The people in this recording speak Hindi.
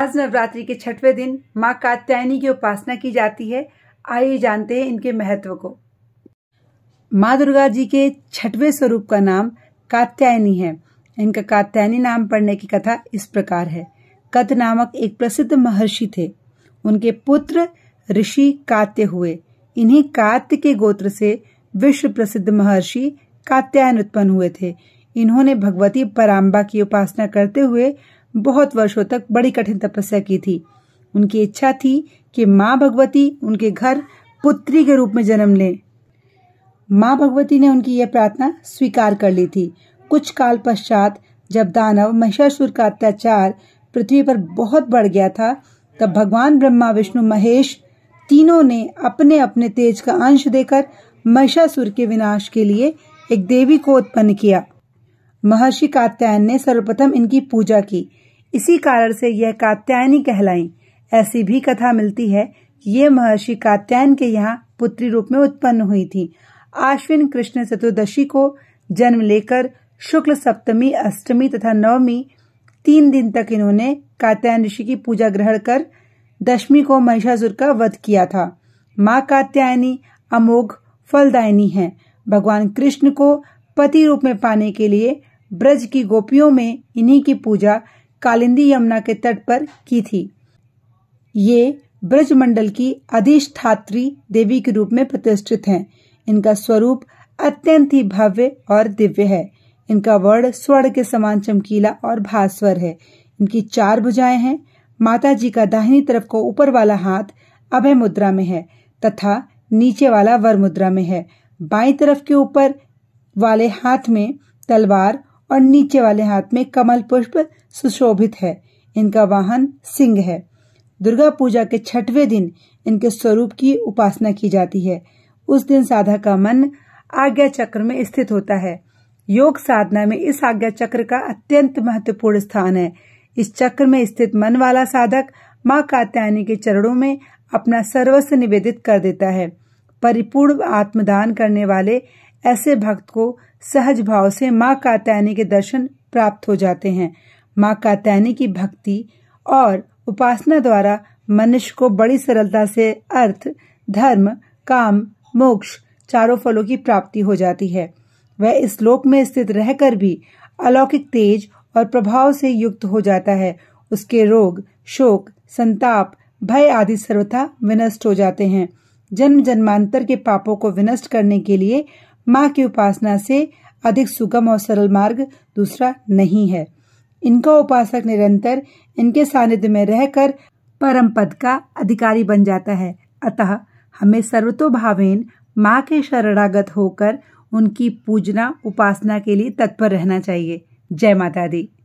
आज नवरात्रि के छठवें दिन माँ कात्यायनी की उपासना की जाती है आइए जानते हैं इनके महत्व को माँ दुर्गा जी के छठवें स्वरूप का नाम कात्यायनी है इनका कात्यायनी नाम पढ़ने की कथा इस प्रकार है कत नामक एक प्रसिद्ध महर्षि थे उनके पुत्र ऋषि कात्य हुए इन्हीं कात्य के गोत्र से विश्व प्रसिद्ध महर्षि कात्यायन उत्पन्न हुए थे इन्होंने भगवती पराम्बा की उपासना करते हुए बहुत वर्षों तक बड़ी कठिन तपस्या की थी उनकी इच्छा थी कि माँ भगवती उनके घर पुत्री के रूप में जन्म लें माँ भगवती ने उनकी यह प्रार्थना स्वीकार कर ली थी कुछ काल पश्चात जब दानव महिषासुर का अत्याचार पृथ्वी पर बहुत बढ़ गया था तब भगवान ब्रह्मा विष्णु महेश तीनों ने अपने अपने तेज का अंश देकर महिषासुर के विनाश के लिए एक देवी को उत्पन्न किया महर्षि कात्यायन ने सर्वप्रथम इनकी पूजा की इसी कारण से यह कात्यायनी कहलाई ऐसी भी कथा मिलती है कि ये महर्षि कात्यायन के यहाँ पुत्री रूप में उत्पन्न हुई थी आश्विन कृष्ण चतुर्दशी को जन्म लेकर शुक्ल सप्तमी अष्टमी तथा नवमी तीन दिन तक इन्होंने कात्यायन ऋषि की पूजा ग्रहण कर दशमी को महिषासुर का वध किया था माँ कात्यायनी अमोघ फलदायनी है भगवान कृष्ण को पति रूप में पाने के लिए ब्रज की गोपियों में इन्हीं की पूजा कालिंदी यमुना के तट पर की थी ये ब्रजमंडल की अधिष्ठात्री देवी के रूप में प्रतिष्ठित हैं इनका स्वरूप अत्यंत ही भव्य और दिव्य है इनका वर्ण स्वर्ण के समान चमकीला और भास्वर है इनकी चार भुजाएं हैं माता जी का दाहिनी तरफ को ऊपर वाला हाथ अभय मुद्रा में है तथा नीचे वाला वर मुद्रा में है बाई तरफ के ऊपर वाले हाथ में तलवार और नीचे वाले हाथ में कमल पुष्प सुशोभित है इनका वाहन सिंह है दुर्गा पूजा के छठवे दिन इनके स्वरूप की उपासना की जाती है उस दिन साधक का मन आज्ञा चक्र में स्थित होता है योग साधना में इस आज्ञा चक्र का अत्यंत महत्वपूर्ण स्थान है इस चक्र में स्थित मन वाला साधक माँ कात्यायनी के चरणों में अपना सर्वस्व निवेदित कर देता है परिपूर्ण आत्मदान करने वाले ऐसे भक्त को सहज भाव से माँ कात्यायनी के दर्शन प्राप्त हो जाते हैं माँ कात्यायनी की भक्ति और उपासना द्वारा मनुष्य को बड़ी सरलता से अर्थ धर्म काम मोक्ष चारों फलों की प्राप्ति हो जाती है वह इस लोक में स्थित रहकर भी अलौकिक तेज और प्रभाव से युक्त हो जाता है उसके रोग शोक संताप भय आदि सर्वथा विनष्ट हो जाते हैं जन्म जन्मांतर के पापों को विनष्ट करने के लिए माँ की उपासना से अधिक सुगम और सरल मार्ग दूसरा नहीं है इनका उपासक निरंतर इनके सानिध्य में रहकर परम पद का अधिकारी बन जाता है अतः हमें सर्वतोभावेन माँ के शरणागत होकर उनकी पूजना उपासना के लिए तत्पर रहना चाहिए जय माता दी